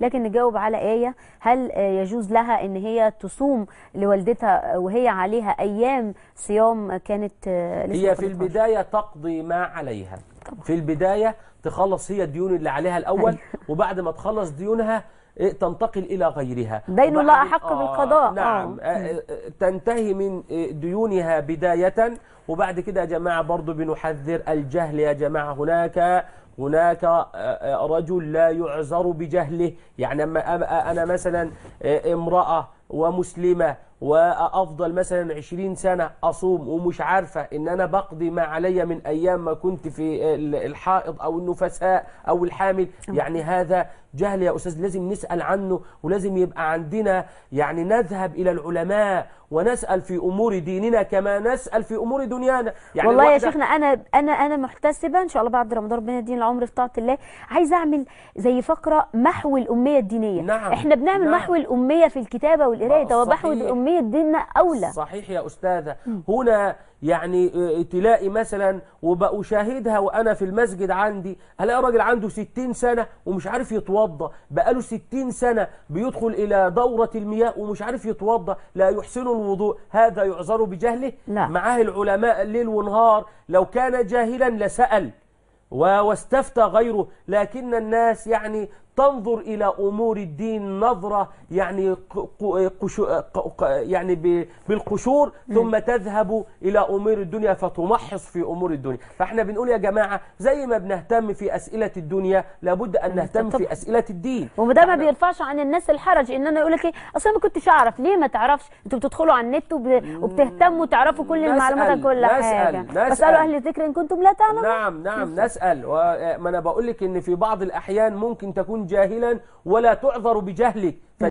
لكن نجاوب على آية هل يجوز لها ان هي تصوم لوالدتها وهي عليها ايام صيام كانت هي في البداية تقضي ما عليها طبعا. في البداية تخلص هي الديون اللي عليها الأول أيوة. وبعد ما تخلص ديونها إيه، تنتقل إلى غيرها دين الله أحق آه بالقضاء آه. نعم آه،, آه. تنتهي من إيه، ديونها بداية وبعد كده يا جماعة برضو بنحذر الجهل يا جماعة هناك هناك آه، آه، رجل لا يعذر بجهله يعني أنا مثلا آه، امرأة ومسلمة وأفضل مثلا 20 سنة أصوم ومش عارفة إن أنا بقضي ما علي من أيام ما كنت في الحائض أو النفساء أو الحامل يعني هذا جهل يا أستاذ لازم نسأل عنه ولازم يبقى عندنا يعني نذهب إلى العلماء ونسأل في أمور ديننا كما نسأل في أمور دنيانا يعني والله يا شيخنا أنا أنا أنا محتسبة إن شاء الله بعد رمضان ربنا يديني العمر في طاعة الله عايزة أعمل زي فقرة محو الأمية الدينية نعم. إحنا بنعمل نعم. محو الأمية في الكتابة وال ريت وبحوث اميه ديننا اولى صحيح يا استاذه هنا يعني آه، تلاقي مثلا وبشاهدها وانا في المسجد عندي الاقي راجل عنده 60 سنه ومش عارف يتوضا بقاله 60 سنه بيدخل الى دوره المياه ومش عارف يتوضا لا يحسن الوضوء هذا يعذر بجهله لا. معاه العلماء الليل ونهار لو كان جاهلا لسال واستفتى غيره لكن الناس يعني تنظر إلى أمور الدين نظرة يعني يعني بالقشور ثم تذهب إلى أمور الدنيا فتمحص في أمور الدنيا فإحنا بنقول يا جماعة زي ما بنهتم في أسئلة الدنيا لابد أن نهتم في أسئلة الدين وده ما بيرفعش عن الناس الحرج إن أنا يقول لك إيه أصلا ما كنتش أعرف ليه ما تعرفش أنتوا بتدخلوا على النت وبتهتموا تعرفوا كل المعلومات كل نسأل حاجة نسأل بسألوا أهل الذكر إن كنتم لا تعلمون نعم نعم نسأل وما أنا بقول لك إن في بعض الأحيان ممكن تكون جاهلا ولا تعذر بجهلك